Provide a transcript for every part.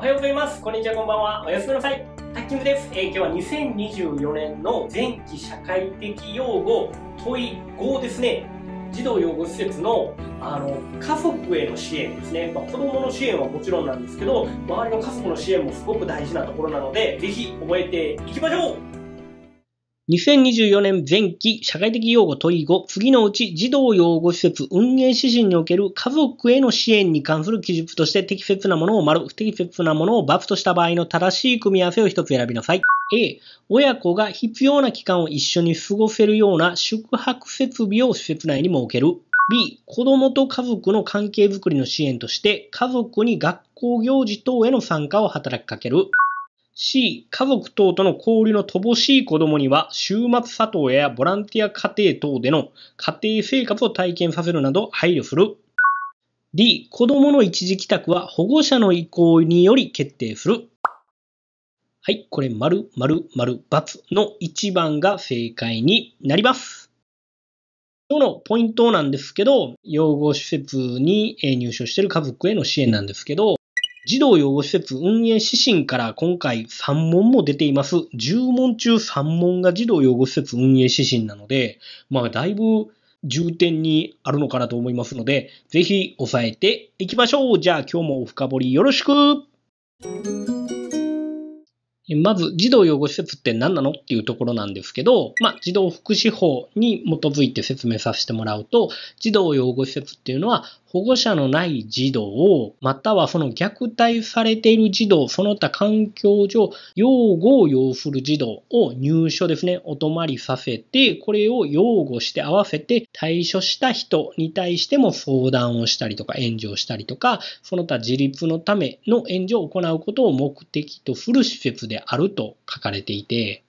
おはようございます。こんにちは、こんばんは。おやすみなさい。タッキングです。えー、今日は2024年の前期社会的用語問い5ですね。児童養護施設のあの家族への支援ですね、まあ、子どもの支援はもちろんなんですけど周りの家族の支援もすごく大事なところなので是非覚えていきましょう2024年前期社会的擁護問い後、次のうち児童養護施設運営指針における家族への支援に関する記述として適切なものを丸、不適切なものを×とした場合の正しい組み合わせを一つ選びなさい。A、親子が必要な期間を一緒に過ごせるような宿泊設備を施設内に設ける。B、子供と家族の関係づくりの支援として、家族に学校行事等への参加を働きかける。C、家族等との交流の乏しい子供には、週末里親やボランティア家庭等での家庭生活を体験させるなど配慮する。D、子供の一時帰宅は保護者の意向により決定する。はい、これ、〇、〇、〇、×の1番が正解になります。今日のポイントなんですけど、養護施設に入所している家族への支援なんですけど、児童養護施設運営指針から今回3問も出ています。10問中3問が児童養護施設運営指針なので、まあだいぶ重点にあるのかなと思いますので、ぜひ押さえていきましょう。じゃあ今日も深掘りよろしくまず、児童養護施設って何なのっていうところなんですけど、まあ、児童福祉法に基づいて説明させてもらうと、児童養護施設っていうのは、保護者のない児童、を、またはその虐待されている児童、その他環境上、養護を要する児童を入所ですね、お泊まりさせて、これを擁護して合わせて対処した人に対しても相談をしたりとか、援助をしたりとか、その他自立のための援助を行うことを目的とする施設であると書かれていて、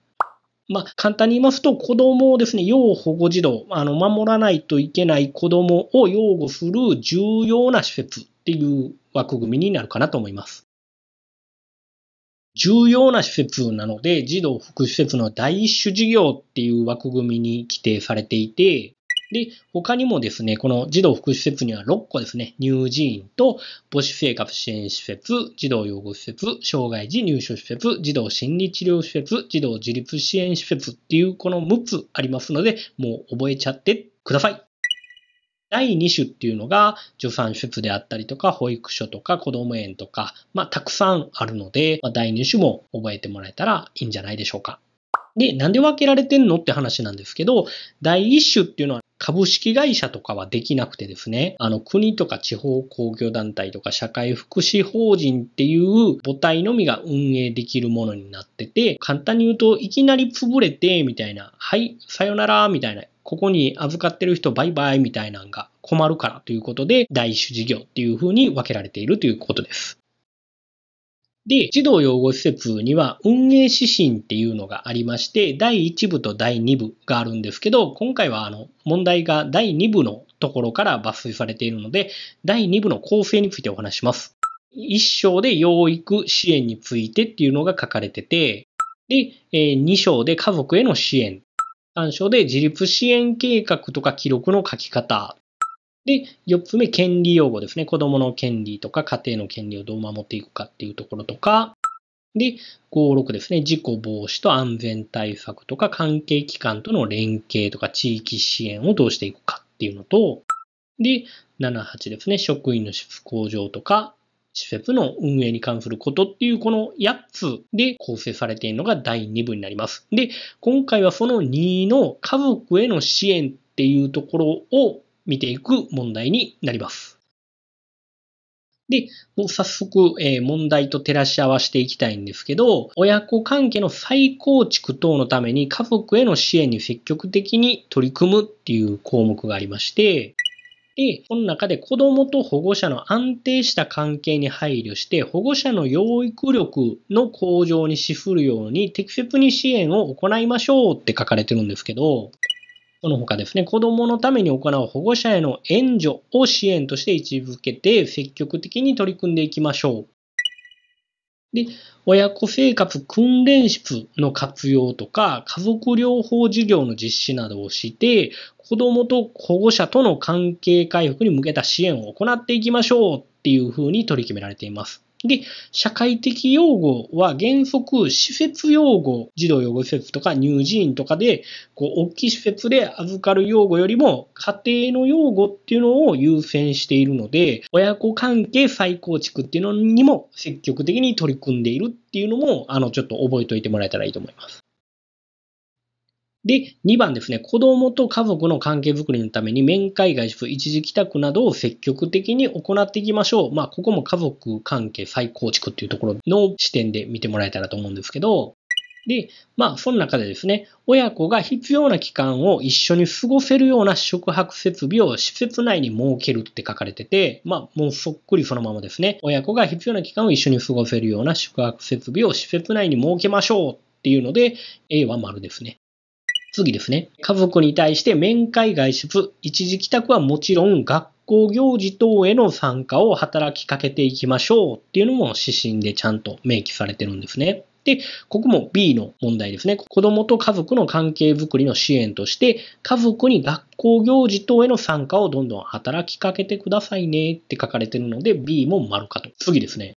まあ、簡単に言いますと、子供をですね、要保護児童、あの、守らないといけない子供を擁護する重要な施設っていう枠組みになるかなと思います。重要な施設なので、児童福祉施設の第一種事業っていう枠組みに規定されていて、で、他にもですね、この児童福祉施設には6個ですね、乳児院と母子生活支援施設、児童養護施設、障害児入所施設、児童心理治療施設、児童自立支援施設っていうこの6つありますので、もう覚えちゃってください。第2種っていうのが助産施設であったりとか、保育所とか、子ども園とか、まあ、たくさんあるので、まあ、第2種も覚えてもらえたらいいんじゃないでしょうか。で、なんで分けられてんのって話なんですけど、第1種っていうのは株式会社とかはできなくてですね、あの国とか地方公共団体とか社会福祉法人っていう母体のみが運営できるものになってて、簡単に言うといきなり潰れて、みたいな、はい、さよなら、みたいな、ここに預かってる人バイバイみたいなのが困るからということで、大種事業っていうふうに分けられているということです。で、児童養護施設には運営指針っていうのがありまして、第1部と第2部があるんですけど、今回はあの問題が第2部のところから抜粋されているので、第2部の構成についてお話します。一章で養育支援についてっていうのが書かれてて、で、2章で家族への支援、3章で自立支援計画とか記録の書き方で、四つ目、権利擁護ですね。子供の権利とか家庭の権利をどう守っていくかっていうところとか、で、五、六ですね。事故防止と安全対策とか、関係機関との連携とか、地域支援をどうしていくかっていうのと、で、七、八ですね。職員の質向上とか、施設の運営に関することっていうこの八つで構成されているのが第二部になります。で、今回はその二の家族への支援っていうところを見ていく問題になります。で、もう早速、えー、問題と照らし合わせていきたいんですけど、親子関係の再構築等のために家族への支援に積極的に取り組むっていう項目がありまして、で、この中で子供と保護者の安定した関係に配慮して、保護者の養育力の向上に資するように適切に支援を行いましょうって書かれてるんですけど、この他ですね、子供のために行う保護者への援助を支援として位置づけて積極的に取り組んでいきましょう。で、親子生活訓練室の活用とか、家族療法事業の実施などをして、子供と保護者との関係回復に向けた支援を行っていきましょうっていうふうに取り決められています。で、社会的用語は原則施設用語、児童養護施設とか乳児院とかで、こう、大きい施設で預かる用語よりも、家庭の用語っていうのを優先しているので、親子関係再構築っていうのにも積極的に取り組んでいるっていうのも、あの、ちょっと覚えておいてもらえたらいいと思います。で、2番ですね、子供と家族の関係づくりのために面会外出、一時帰宅などを積極的に行っていきましょう。まあ、ここも家族関係再構築っていうところの視点で見てもらえたらと思うんですけど、で、まあ、その中でですね、親子が必要な期間を一緒に過ごせるような宿泊設備を施設内に設けるって書かれてて、まあ、もうそっくりそのままですね、親子が必要な期間を一緒に過ごせるような宿泊設備を施設内に設けましょうっていうので、A は丸ですね。次ですね。家族に対して面会外出、一時帰宅はもちろん学校行事等への参加を働きかけていきましょうっていうのも指針でちゃんと明記されてるんですね。で、ここも B の問題ですね。子供と家族の関係づくりの支援として、家族に学校行事等への参加をどんどん働きかけてくださいねって書かれてるので、B も丸かと。次ですね。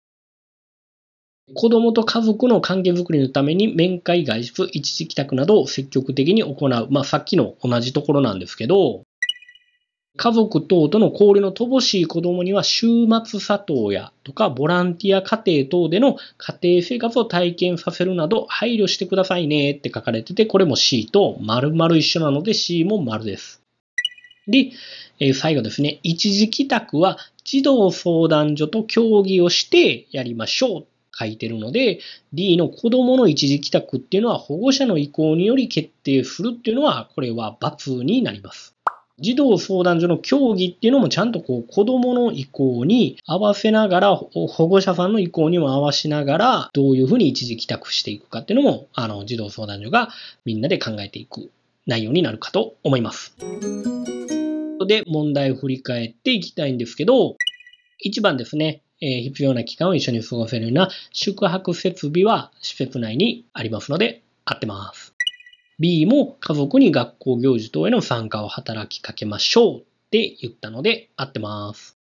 子供と家族の関係づくりのために面会外出、一時帰宅などを積極的に行う。まあさっきの同じところなんですけど、家族等との交流の乏しい子供には週末里親とかボランティア家庭等での家庭生活を体験させるなど配慮してくださいねって書かれてて、これも C と丸々一緒なので C も丸です。で、えー、最後ですね、一時帰宅は児童相談所と協議をしてやりましょう書いてるので、D の子供の一時帰宅っていうのは保護者の意向により決定するっていうのは、これは罰になります。児童相談所の協議っていうのもちゃんとこう子供の意向に合わせながら、保護者さんの意向にも合わせながら、どういうふうに一時帰宅していくかっていうのも、あの、児童相談所がみんなで考えていく内容になるかと思います。で、問題を振り返っていきたいんですけど、1番ですね。え必要な期間を一緒に過ごせるような宿泊設備は施設内にありますので、合ってます。B も家族に学校行事等への参加を働きかけましょうって言ったので合ってます。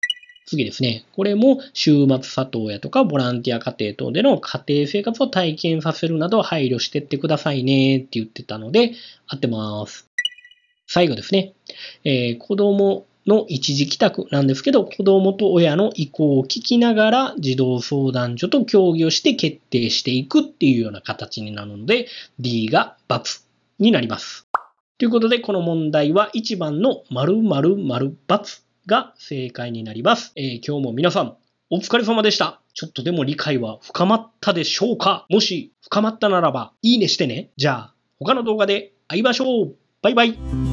次ですね。これも週末里親とかボランティア家庭等での家庭生活を体験させるなど配慮してってくださいねって言ってたので合ってます。最後ですね。えー、子供の一時帰宅なんですけど、子供と親の意向を聞きながら児童相談所と協議をして決定していくっていうような形になるので、D が×になります。ということで、この問題は1番の〇〇〇×が正解になります。えー、今日も皆さん、お疲れ様でした。ちょっとでも理解は深まったでしょうかもし深まったならば、いいねしてね。じゃあ、他の動画で会いましょう。バイバイ。